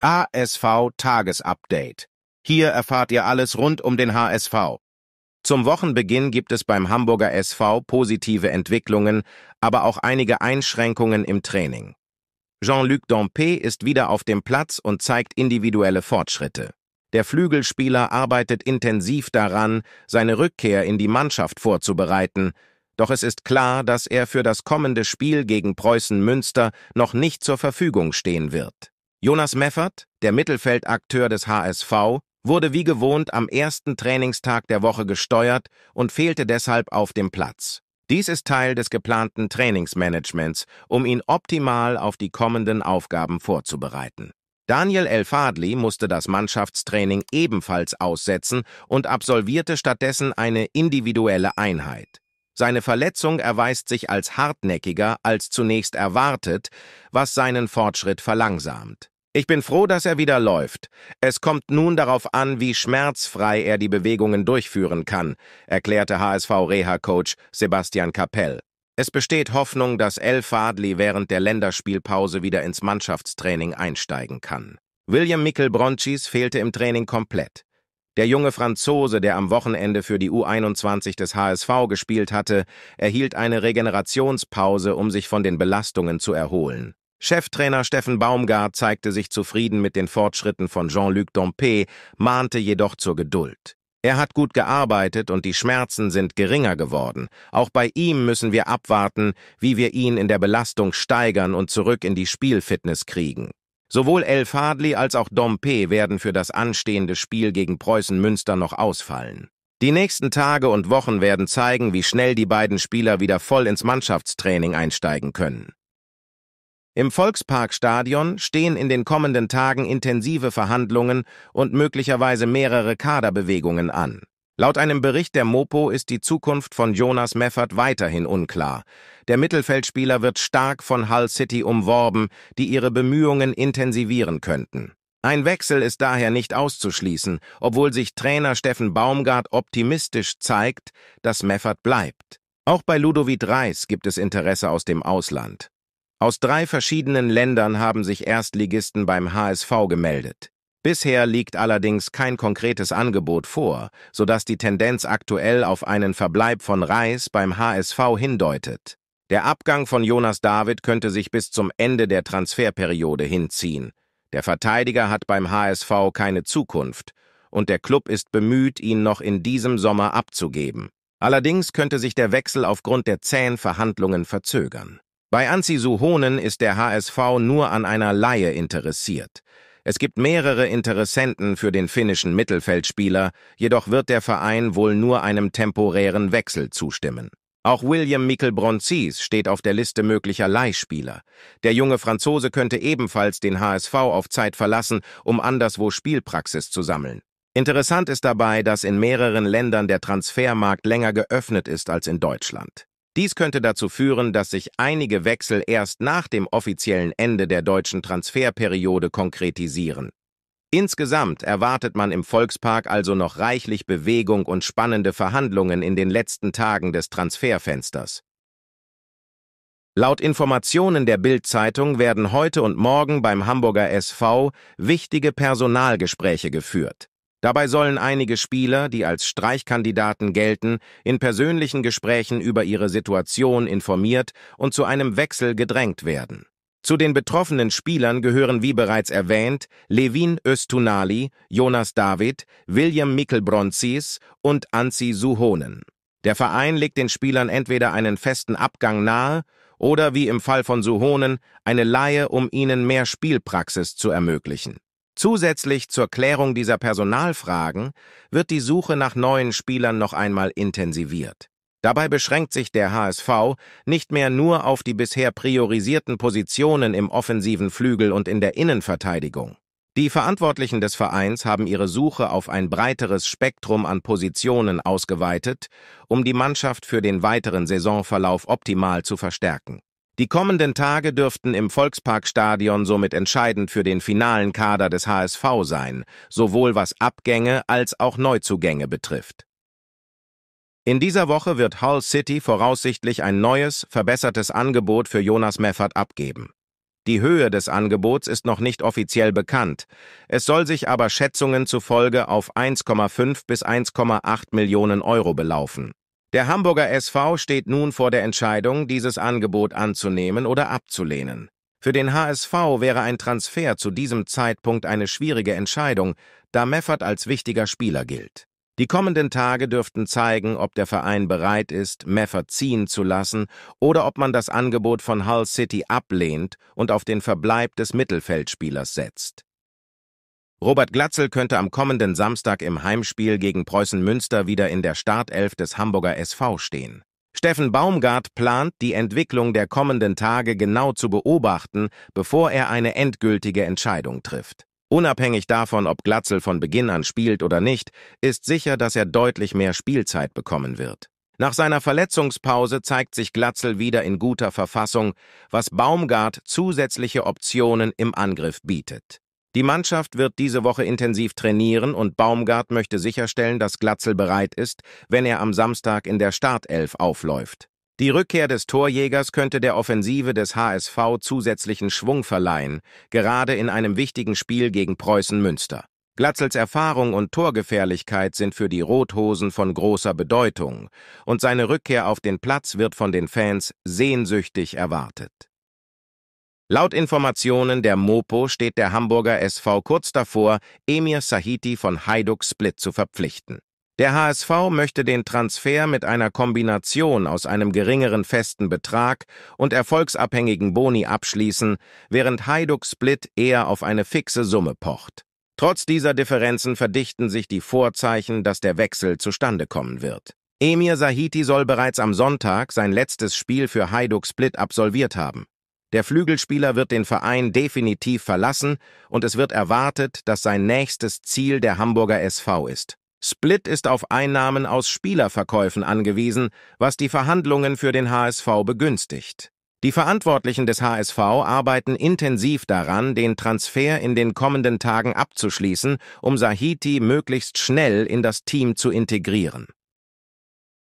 ASV Tagesupdate. Hier erfahrt ihr alles rund um den HSV. Zum Wochenbeginn gibt es beim Hamburger SV positive Entwicklungen, aber auch einige Einschränkungen im Training. Jean-Luc Dampé ist wieder auf dem Platz und zeigt individuelle Fortschritte. Der Flügelspieler arbeitet intensiv daran, seine Rückkehr in die Mannschaft vorzubereiten, doch es ist klar, dass er für das kommende Spiel gegen Preußen Münster noch nicht zur Verfügung stehen wird. Jonas Meffert, der Mittelfeldakteur des HSV, wurde wie gewohnt am ersten Trainingstag der Woche gesteuert und fehlte deshalb auf dem Platz. Dies ist Teil des geplanten Trainingsmanagements, um ihn optimal auf die kommenden Aufgaben vorzubereiten. Daniel Elfadli musste das Mannschaftstraining ebenfalls aussetzen und absolvierte stattdessen eine individuelle Einheit. Seine Verletzung erweist sich als hartnäckiger als zunächst erwartet, was seinen Fortschritt verlangsamt. Ich bin froh, dass er wieder läuft. Es kommt nun darauf an, wie schmerzfrei er die Bewegungen durchführen kann, erklärte HSV-Reha-Coach Sebastian Kapell. Es besteht Hoffnung, dass El Fadli während der Länderspielpause wieder ins Mannschaftstraining einsteigen kann. William Mikkel Bronchis fehlte im Training komplett. Der junge Franzose, der am Wochenende für die U21 des HSV gespielt hatte, erhielt eine Regenerationspause, um sich von den Belastungen zu erholen. Cheftrainer Steffen Baumgart zeigte sich zufrieden mit den Fortschritten von Jean-Luc Dompe, mahnte jedoch zur Geduld. Er hat gut gearbeitet und die Schmerzen sind geringer geworden. Auch bei ihm müssen wir abwarten, wie wir ihn in der Belastung steigern und zurück in die Spielfitness kriegen. Sowohl El Fadli als auch Dompe werden für das anstehende Spiel gegen Preußen Münster noch ausfallen. Die nächsten Tage und Wochen werden zeigen, wie schnell die beiden Spieler wieder voll ins Mannschaftstraining einsteigen können. Im Volksparkstadion stehen in den kommenden Tagen intensive Verhandlungen und möglicherweise mehrere Kaderbewegungen an. Laut einem Bericht der Mopo ist die Zukunft von Jonas Meffert weiterhin unklar. Der Mittelfeldspieler wird stark von Hull City umworben, die ihre Bemühungen intensivieren könnten. Ein Wechsel ist daher nicht auszuschließen, obwohl sich Trainer Steffen Baumgart optimistisch zeigt, dass Meffert bleibt. Auch bei Ludovic Reis gibt es Interesse aus dem Ausland. Aus drei verschiedenen Ländern haben sich Erstligisten beim HSV gemeldet. Bisher liegt allerdings kein konkretes Angebot vor, sodass die Tendenz aktuell auf einen Verbleib von Reis beim HSV hindeutet. Der Abgang von Jonas David könnte sich bis zum Ende der Transferperiode hinziehen. Der Verteidiger hat beim HSV keine Zukunft und der Klub ist bemüht, ihn noch in diesem Sommer abzugeben. Allerdings könnte sich der Wechsel aufgrund der zähen Verhandlungen verzögern. Bei Anzi Suhonen ist der HSV nur an einer Laie interessiert. Es gibt mehrere Interessenten für den finnischen Mittelfeldspieler, jedoch wird der Verein wohl nur einem temporären Wechsel zustimmen. Auch William Mikkel Bronzis steht auf der Liste möglicher Leihspieler. Der junge Franzose könnte ebenfalls den HSV auf Zeit verlassen, um anderswo Spielpraxis zu sammeln. Interessant ist dabei, dass in mehreren Ländern der Transfermarkt länger geöffnet ist als in Deutschland. Dies könnte dazu führen, dass sich einige Wechsel erst nach dem offiziellen Ende der deutschen Transferperiode konkretisieren. Insgesamt erwartet man im Volkspark also noch reichlich Bewegung und spannende Verhandlungen in den letzten Tagen des Transferfensters. Laut Informationen der Bild-Zeitung werden heute und morgen beim Hamburger SV wichtige Personalgespräche geführt. Dabei sollen einige Spieler, die als Streichkandidaten gelten, in persönlichen Gesprächen über ihre Situation informiert und zu einem Wechsel gedrängt werden. Zu den betroffenen Spielern gehören wie bereits erwähnt Levin Östunali, Jonas David, William Mikkelbronzis und Anzi Suhonen. Der Verein legt den Spielern entweder einen festen Abgang nahe oder, wie im Fall von Suhonen, eine Laie, um ihnen mehr Spielpraxis zu ermöglichen. Zusätzlich zur Klärung dieser Personalfragen wird die Suche nach neuen Spielern noch einmal intensiviert. Dabei beschränkt sich der HSV nicht mehr nur auf die bisher priorisierten Positionen im offensiven Flügel und in der Innenverteidigung. Die Verantwortlichen des Vereins haben ihre Suche auf ein breiteres Spektrum an Positionen ausgeweitet, um die Mannschaft für den weiteren Saisonverlauf optimal zu verstärken. Die kommenden Tage dürften im Volksparkstadion somit entscheidend für den finalen Kader des HSV sein, sowohl was Abgänge als auch Neuzugänge betrifft. In dieser Woche wird Hull City voraussichtlich ein neues, verbessertes Angebot für Jonas Meffert abgeben. Die Höhe des Angebots ist noch nicht offiziell bekannt, es soll sich aber Schätzungen zufolge auf 1,5 bis 1,8 Millionen Euro belaufen. Der Hamburger SV steht nun vor der Entscheidung, dieses Angebot anzunehmen oder abzulehnen. Für den HSV wäre ein Transfer zu diesem Zeitpunkt eine schwierige Entscheidung, da Meffert als wichtiger Spieler gilt. Die kommenden Tage dürften zeigen, ob der Verein bereit ist, Meffert ziehen zu lassen oder ob man das Angebot von Hull City ablehnt und auf den Verbleib des Mittelfeldspielers setzt. Robert Glatzel könnte am kommenden Samstag im Heimspiel gegen Preußen Münster wieder in der Startelf des Hamburger SV stehen. Steffen Baumgart plant, die Entwicklung der kommenden Tage genau zu beobachten, bevor er eine endgültige Entscheidung trifft. Unabhängig davon, ob Glatzel von Beginn an spielt oder nicht, ist sicher, dass er deutlich mehr Spielzeit bekommen wird. Nach seiner Verletzungspause zeigt sich Glatzel wieder in guter Verfassung, was Baumgart zusätzliche Optionen im Angriff bietet. Die Mannschaft wird diese Woche intensiv trainieren und Baumgart möchte sicherstellen, dass Glatzel bereit ist, wenn er am Samstag in der Startelf aufläuft. Die Rückkehr des Torjägers könnte der Offensive des HSV zusätzlichen Schwung verleihen, gerade in einem wichtigen Spiel gegen Preußen Münster. Glatzels Erfahrung und Torgefährlichkeit sind für die Rothosen von großer Bedeutung, und seine Rückkehr auf den Platz wird von den Fans sehnsüchtig erwartet. Laut Informationen der Mopo steht der Hamburger SV kurz davor, Emir Sahiti von Hajduk Split zu verpflichten. Der HSV möchte den Transfer mit einer Kombination aus einem geringeren festen Betrag und erfolgsabhängigen Boni abschließen, während Hajduk Split eher auf eine fixe Summe pocht. Trotz dieser Differenzen verdichten sich die Vorzeichen, dass der Wechsel zustande kommen wird. Emir Sahiti soll bereits am Sonntag sein letztes Spiel für Hajduk Split absolviert haben. Der Flügelspieler wird den Verein definitiv verlassen und es wird erwartet, dass sein nächstes Ziel der Hamburger SV ist. Split ist auf Einnahmen aus Spielerverkäufen angewiesen, was die Verhandlungen für den HSV begünstigt. Die Verantwortlichen des HSV arbeiten intensiv daran, den Transfer in den kommenden Tagen abzuschließen, um Sahiti möglichst schnell in das Team zu integrieren.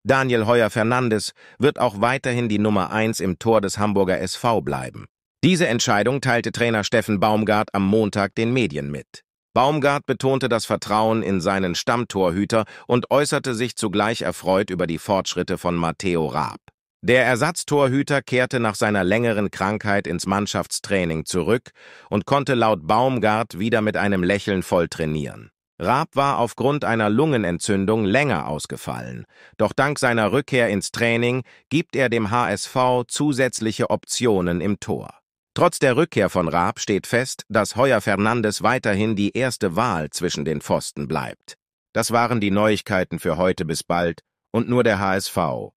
Daniel Heuer Fernandes wird auch weiterhin die Nummer 1 im Tor des Hamburger SV bleiben. Diese Entscheidung teilte Trainer Steffen Baumgart am Montag den Medien mit. Baumgart betonte das Vertrauen in seinen Stammtorhüter und äußerte sich zugleich erfreut über die Fortschritte von Matteo Raab. Der Ersatztorhüter kehrte nach seiner längeren Krankheit ins Mannschaftstraining zurück und konnte laut Baumgart wieder mit einem Lächeln voll trainieren. Raab war aufgrund einer Lungenentzündung länger ausgefallen. Doch dank seiner Rückkehr ins Training gibt er dem HSV zusätzliche Optionen im Tor. Trotz der Rückkehr von Raab steht fest, dass Heuer Fernandes weiterhin die erste Wahl zwischen den Pfosten bleibt. Das waren die Neuigkeiten für heute bis bald und nur der HSV